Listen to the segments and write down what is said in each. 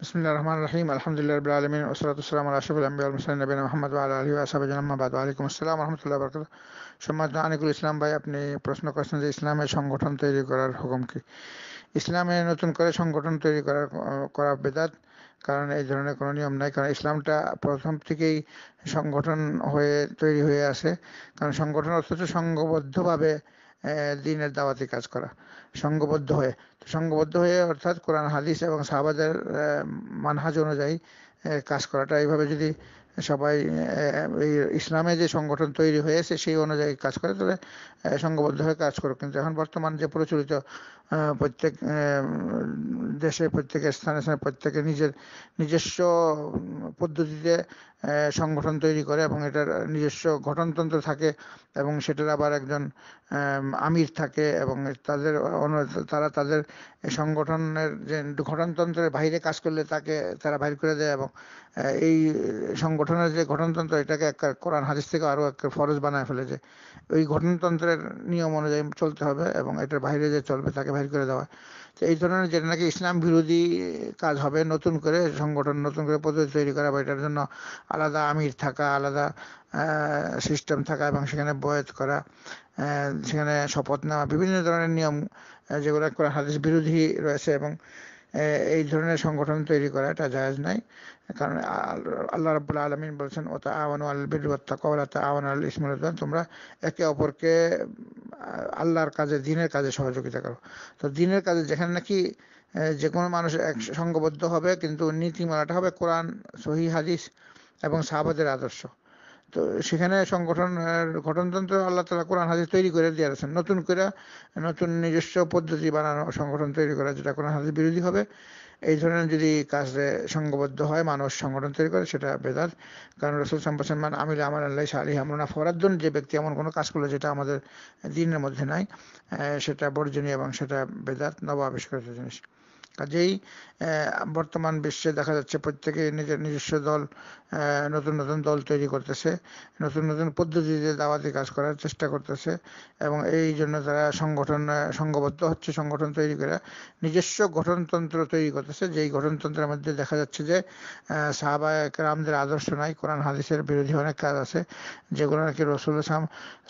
বিসমুল্লাহ প্রশ্ন যে ইসলামের সংগঠন তৈরি করার হুকুম কি ইসলামে নতুন করে সংগঠন তৈরি করার করা বেদাত কারণ এই ধরনের কোনো নিয়ম নাই কারণ ইসলামটা প্রথম থেকেই সংগঠন হয়ে তৈরি হয়ে আছে কারণ সংগঠন অথচ সংঘবদ্ধভাবে দিনের দাওয়াতি কাজ করা সঙ্গবদ্ধ হয়ে সঙ্গবদ্ধ হয়ে অর্থাৎ কোরআন হাদিস এবং সাহাবাদের মানহাজ অনুযায়ী কাজ করাটা এইভাবে যদি সবাই এই ইসলামে যে সংগঠন তৈরি হয়েছে সেই অনুযায়ী কাজ করে তবে সংঘবদ্ধ হয়ে কাজ করুক কিন্তু এখন বর্তমান যে প্রচলিত প্রত্যেক দেশে প্রত্যেকের স্থানে স্থানে প্রত্যেকে নিজের নিজস্ব পদ্ধতিতে সংগঠন তৈরি করে এবং এটার নিজস্ব গঠনতন্ত্র থাকে এবং সেটার আবার একজন আমির থাকে এবং তাদের তারা তাদের সংগঠনের যে গঠনতন্ত্রের বাইরে কাজ করলে তাকে তারা বাইর করে দেয় এবং এই সংগঠন গঠনের যে গঠনতন্ত্র এটাকে এক কোরআন হাদিস থেকে আরও একটা ফরজ বানায় ফেলেছে ওই গঠনতন্ত্রের নিয়ম অনুযায়ী চলতে হবে এবং এটার বাইরে যে চলবে তাকে বাইর করে দেওয়া তো এই ধরনের যেটা নাকি ইসলাম বিরোধী কাজ হবে নতুন করে সংগঠন নতুন করে পদ্ধতি তৈরি করা বা এটার জন্য আলাদা আমির থাকা আলাদা সিস্টেম থাকা এবং সেখানে বয়েত করা সেখানে শপথ নেওয়া বিভিন্ন ধরনের নিয়ম যেগুলো হাদিস বিরোধী রয়েছে এবং এই ধরনের সংগঠন তৈরি করা এটা জায়জ নাই কারণ আল্লাহ রাবুল আলমিন বলছেন ও তা আওয়ান আল বিরুত্তা কবলা তা আওয়ান আল ইসমুল তোমরা একে অপরকে আল্লাহর কাজে দিনের কাজে সহযোগিতা করো তো দিনের কাজে যেখানে নাকি যে কোনো মানুষ এক সঙ্গবদ্ধ হবে কিন্তু নীতিমালাটা হবে কোরআন সহি হাদিস এবং সাহাবাদের আদর্শ তো সেখানে সংগঠনের গঠনতন্ত্র আল্লাহ তালা কোরআন হাদিস তৈরি করে দিয়ে আছেন নতুন করে নতুন নিজস্ব পদ্ধতি বানানো সংগঠন তৈরি করা যেটা কোরআন হাদিস বিরোধী হবে এই ধরনের যদি কাজে সংঘবদ্ধ হয় মানুষ সংগঠন তৈরি করে সেটা বেদাত কারণ রসুল সম্পাসমান আমিল আমার আল্লাহ আলী আমরনা ফরাদ্দন যে ব্যক্তি এমন কোনো কাজ করলো যেটা আমাদের দিনের মধ্যে নাই সেটা বর্জনীয় এবং সেটা বেদাত নব আবিষ্কৃত জিনিস কাজেই বর্তমান বিশ্বে দেখা যাচ্ছে প্রত্যেকে নিজের নিজস্ব দল নতুন নতুন দল তৈরি করতেছে নতুন নতুন পদ্ধতিতে দাওয়াতি কাজ করার চেষ্টা করতেছে এবং এই জন্য তারা সংগঠন সংঘবদ্ধ হচ্ছে সংগঠন তৈরি করে নিজস্ব গঠনতন্ত্র তৈরি করতেছে যেই গঠনতন্ত্রের মধ্যে দেখা যাচ্ছে যে সাহাবা রামদের আদর্শ নাই কোরআন হাদিসের বিরোধী অনেক কাজ আছে যেগুলো নাকি রসুল ইসলাম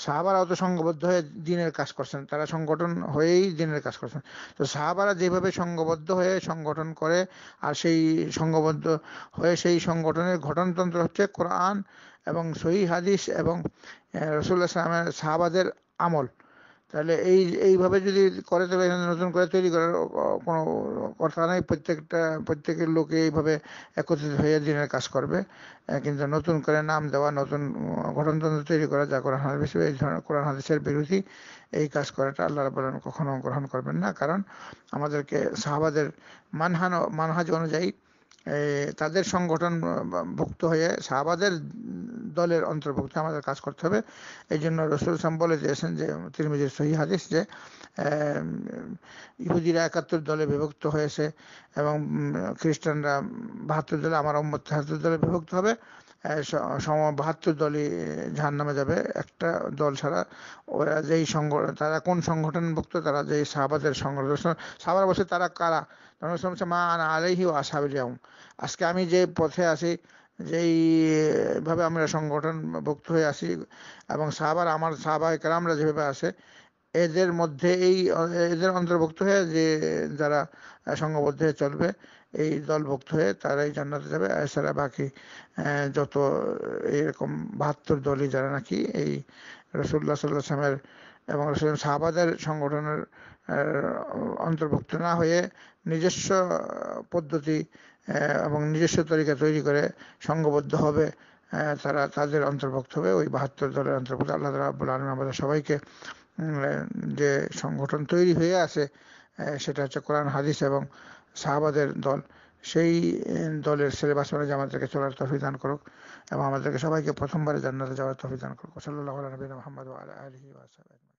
সাহাবারা অত সংঘবদ্ধ হয়ে দিনের কাজ করছেন তারা সংগঠন হয়েই দিনের কাজ করছেন তো সাহাবারা যেভাবে সংঘবদ্ধ হয়ে সংগঠন করে আর সেই সংঘবদ্ধ হয়ে সেই সংগঠনের ঘটনতন্ত্র হচ্ছে কোরআন এবং সহি হাদিস এবং রসুল্লাহ ইসলামের সাহাবাদের আমল তাহলে এই এইভাবে যদি করে এখানে নতুন করে তৈরি করার কোনো কথা নেই প্রত্যেকটা প্রত্যেকের লোকে এইভাবে একত্রিত হয়ে দিনের কাজ করবে কিন্তু নতুন করে নাম দেওয়া নতুন গঠনতন্ত্র তৈরি করা যা কোরআন হাদিস এই ধরনের কোরআন হাদিসের বিরোধী এই কাজ করাটা আল্লাহ রাবুল কখনো গ্রহণ করবেন না কারণ আমাদেরকে সাহাবাদের মানহান মানহাজ অনুযায়ী তাদের সংগঠন ভুক্ত হয়ে শাহবাদের দলের অন্তর্ভুক্ত আমাদের কাজ করতে হবে এই জন্য রসুল সাম বলে দিয়েছেন যে তিরমিজির সহি হাদিস যে ইহুদিরা একাত্তর দলে বিভক্ত হয়েছে এবং খ্রিস্টানরা বাহাত্তর দলে আমার অম্মত দলে বিভক্ত হবে বাহাত্তর দলই ঝার নামে যাবে একটা দল ছাড়া ওরা যেই সংগঠন তারা কোন সংগঠনভুক্ত তারা যেই সাহাবাদের সংগঠন সাবার বলছে তারা কারা রসলাম মা আনা আলাইহি ও আসাবিলিয়াম আজকে আমি যে পথে আছি যেইভাবে আমরা সংগঠন ভুক্ত হয়ে আসি এবং সাহাবার আমার সাহাবা কেরামরা যেভাবে আসে এদের মধ্যে এই এদের অন্তর্ভুক্ত হয়ে যে যারা সংঘবদ্ধ হয়ে চলবে এই দলভুক্ত হয়ে তারাই জান্নাতে যাবে এছাড়া বাকি যত এরকম বাহাত্তর দলই যারা নাকি এই রসুল্লাহ সাল্লাহ সালামের এবং রসুল সাহাবাদের সংগঠনের অন্তর্ভুক্ত না হয়ে নিজস্ব পদ্ধতি এবং নিজস্ব তরিকা তৈরি করে সংঘবদ্ধ হবে তারা তাদের অন্তর্ভুক্ত হবে ওই বাহাত্তর দলের অন্তর্ভুক্ত আল্লাহ আব্বুল আলম আমাদের সবাইকে যে সংগঠন তৈরি হয়ে আছে সেটা হচ্ছে কোরআন হাদিস এবং সাহাবাদের দল সেই দলের সিলেবাস মানে আমাদেরকে চলার তফি দান করুক এবং আমাদেরকে সবাইকে প্রথমবারে জান্নাতে যাওয়ার তফি দান করুক সাল্লাহ নবীন মোহাম্মদ আলহি